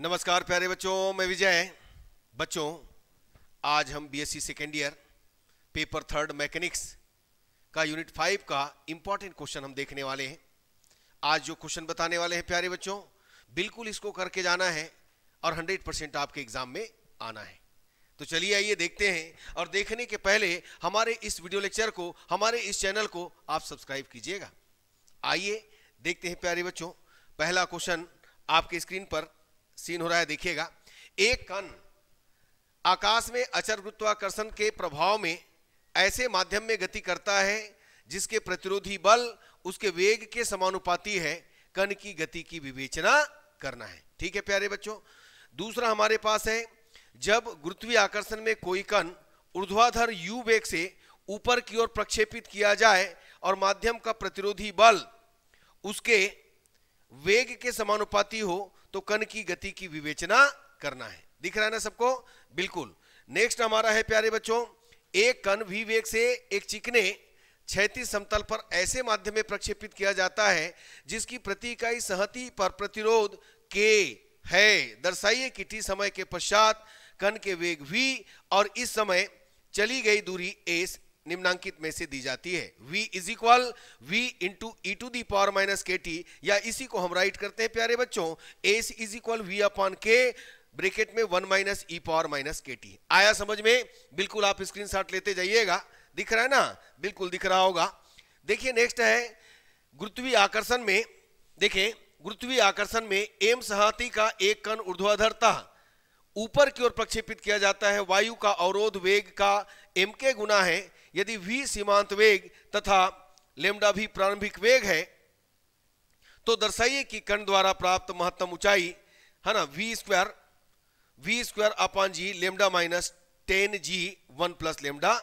नमस्कार प्यारे बच्चों मैं विजय बच्चों आज हम BSc second year paper third mechanics का यूनिट फाइव का इंपॉर्टेंट क्वेश्चन हम देखने वाले हैं आज जो क्वेश्चन बताने वाले हैं प्यारे बच्चों बिल्कुल इसको करके जाना है और हंड्रेड परसेंट आपके एग्जाम में आना है तो चलिए आइए देखते हैं और देखने के पहले हमारे इस वीडियो लेक्चर को हमारे इस चैनल को आप सब्सक्राइब कीजिएगा आइए देखते हैं प्यारे बच्चों पहला क्वेश्चन आपके स्क्रीन पर सीन हो रहा है देखिएगा एक कण आकाश में अचर गुरुत्वाकर्षण के प्रभाव में ऐसे माध्यम में गति करता है जिसके प्रतिरोधी बल उसके वेग के समानुपाती है कण की गति की विवेचना करना है ठीक है प्यारे बच्चों दूसरा हमारे पास है जब गुरुत्वीय आकर्षण में कोई कण ऊर्ध्वाधर यू वेग से ऊपर की ओर प्रक्षेपित किया जाए और माध्यम का प्रतिरोधी बल उसके वेग के समानुपाती हो तो कण की गति की विवेचना करना है दिख रहा है ना सबको बिल्कुल नेक्स्ट हमारा है प्यारे बच्चों एक कण भी वेग से एक चिकने क्षैतिज समतल पर ऐसे माध्यम में प्रक्षेपित किया जाता है जिसकी प्रति इकाई सहति पर प्रतिरोध के है दर्शाइए कि टी समय के पश्चात कण के वेग भी और इस समय चली गई दूरी एस निम्नांकित में से दी जाती है v is equal v into e to the power minus k t या इसी को हम राइट करते हैं प्यारे बच्चों s is equal v upon k bracket में one minus e power minus k t आया समझ में बिल्कुल आप स्क्रीन शॉट लेते जाइएगा दिख रहा है ना बिल्कुल दिख रहा होगा देखिए नेक्स्ट है गुरुत्वी आकर्षण में देखिए गुरुत्वी आकर्षण में एम सहाती का एक कण ऊर्ध्वाधरता ऊपर की ओर प्रक्षेपित किया जाता है वायु का अवरोध वेग का एम के गुना है यदि v सीमांत वेग तथा लेमडा भी प्रारंभिक वेग है तो दर्शाइए कि कण द्वारा प्राप्त महत्तम ऊंचाई है ना v square v square upon g lambda minus ten g one plus lambda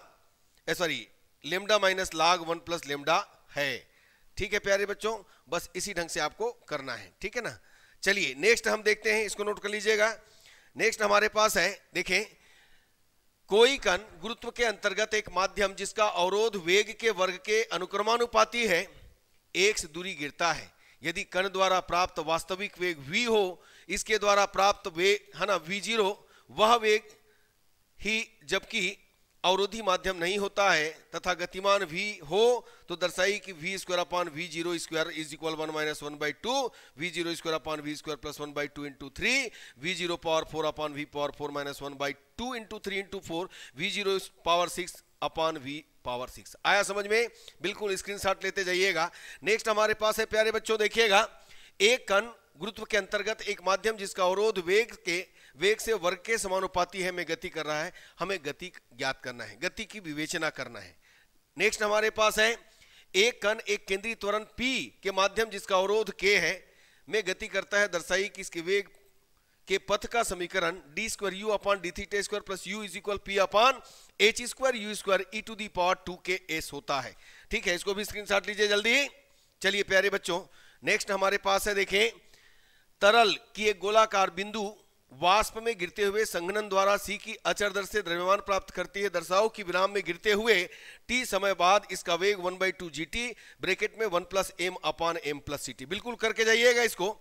sorry lambda minus log one plus lambda है ठीक है प्यारे बच्चों बस इसी ढंग से आपको करना है ठीक है ना चलिए नेक्स्ट हम देखते हैं इसको नोट कर लीजिएगा नेक्स्ट हमारे पास है देखें कोई कण गुरुत्व के अंतर्गत एक माध्यम जिसका अवरोध वेग के वर्ग के अनुक्रमानुपाती है एक से दूरी गिरता है यदि कण द्वारा प्राप्त वास्तविक वेग v हो इसके द्वारा प्राप्त वेग है ना वी जीरो वह वेग ही जबकि अवरोधी माध्यम नहीं होता है तथा गतिमान v हो तो दर्शाई कि v square upon v zero square is equal one minus one by two v zero square upon v square plus one by two into three v zero power four upon v power four minus one by two into three into four v zero power six upon v power six आया समझ में बिल्कुल screenshot लेते जाइएगा next हमारे पास है प्यारे बच्चों देखिएगा एक कन गुरुत्व के अंतर्गत एक माध्यम जिसका अवरोध वेग के वेग से वर्ग के समानुपाती है में गति कर रहा है हमें गति ज्ञात करना है गति की विवेचना करना है नेक्स्ट हमारे पास है एक कण एक केंद्रीय त्वरण पी के माध्यम जिसका अवरोध के है में गति करता है दर्शाई कि इसके वेग के पथ का समीकरण d square u upon d theta square plus u is equal p upon h square u square e to the power two k s होता है ठीक है इसको भी स्क्रीन लीजिए जल्दी चलिए प्यारे बच्चों नेक्स्ट हमारे पास है देखें तरल की एक गोलाकार बिंदु वाष्प में गिरते हुए संघनन द्वारा सी की अचर दर से द्रव्यमान प्राप्त करती है दर्शाओ कि विराम में गिरते हुए टी समय बाद इसका वेग one by two g t bracket में one plus m upon m plus c t बिल्कुल करके जाइएगा इसको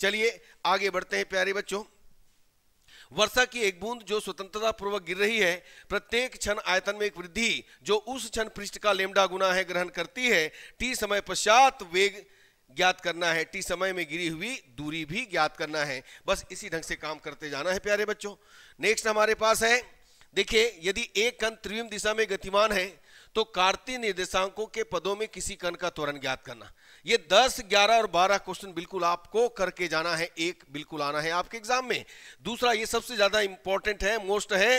चलिए आगे बढ़ते हैं प्यारे बच्चों वर्षा की एक बूंद जो स्वतंत्रता पूर्वक गिर रही है प्रत्येक क्षण आयतन में एक वृद्धि जो उस क्षण पृष्ठ का लेमडा गुना है ग्रहण करती है टी समय पश्चात वेग ज्ञात करना है टी समय में गिरी हुई दूरी भी ज्ञात करना है बस इसी ढंग से काम करते जाना है प्यारे बच्चों नेक्स्ट हमारे पास है देखिए यदि एक कण त्रिविम दिशा में गतिमान है तो कार्तीय निर्देशांकों के पदों में किसी कण का त्वरण ज्ञात करना ये 10, 11 और 12 क्वेश्चन बिल्कुल आपको करके जाना है एक बिल्कुल आना है आपके एग्जाम में दूसरा ये सबसे ज्यादा इंपॉर्टेंट है मोस्ट है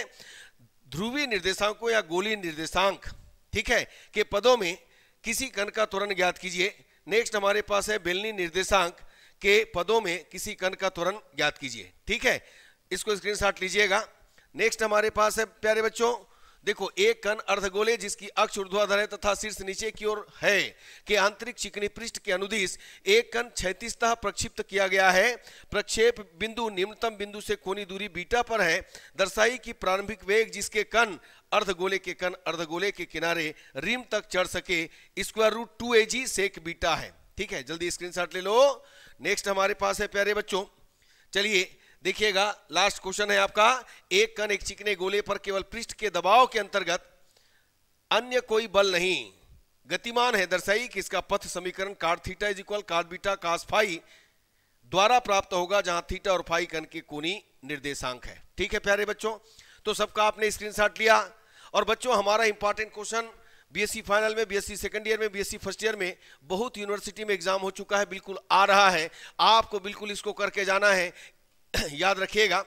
ध्रुवी निर्देशांकों या गोली निर्देशांक ठीक है के पदों में किसी कण का त्वरण ज्ञात कीजिए नेक्स्ट हमारे पास है बेलनी निर्देशांक के पदों में किसी कण का त्वरण ज्ञात कीजिए ठीक है इसको स्क्रीनशॉट लीजिएगा नेक्स्ट हमारे पास है प्यारे बच्चों देखो एक कण अर्धगोले जिसकी अक्ष ऊर्ध्वाधर है तथा शीर्ष नीचे की ओर है के आंतरिक चिकनी पृष्ठ के अनुदिश एक कण छैतीसतः प्रक्षिप्त किया गया है प्रक्षेप बिंदु निम्नतम बिंदु से कोनी दूरी बीटा पर है दर्शाई की प्रारंभिक वेग जिसके कण अर्धगोले के कन अर्धगोले के किनारे रिम तक चढ़ सके square root two a g sec beta है ठीक है जल्दी स्क्रीनशॉट ले लो नेक्स्ट हमारे पास है प्यारे बच्चों चलिए देखिएगा लास्ट क्वेश्चन है आपका एक कण एक चिकने गोले पर केवल पृष्ठ के दबाव के अंतर्गत अन्य कोई बल नहीं गतिमान है दर्शाई कि इसका पथ समीकरण cot theta is equal cot beta cos phi द्वारा प्राप्त होगा जहां थीटा और फाई कण के कोनी निर्देशांक है ठीक है प्यारे बच्चों तो सबका आपने स्क्रीनशॉट लिया और बच्चों हमारा इंपॉर्टेंट क्वेश्चन बीएससी फाइनल में बीएससी सेकंड ईयर में बीएससी फर्स्ट ईयर में बहुत यूनिवर्सिटी में एग्जाम हो चुका है बिल्कुल आ रहा है आपको बिल्कुल इसको करके जाना है याद रखिएगा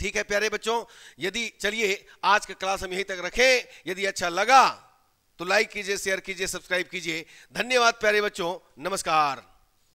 ठीक है प्यारे बच्चों यदि चलिए आज का क्लास हम यहीं तक रखें यदि अच्छा लगा तो लाइक कीजिए शेयर कीजिए सब्सक्राइब कीजिए धन्यवाद प्यारे बच्चों नमस्कार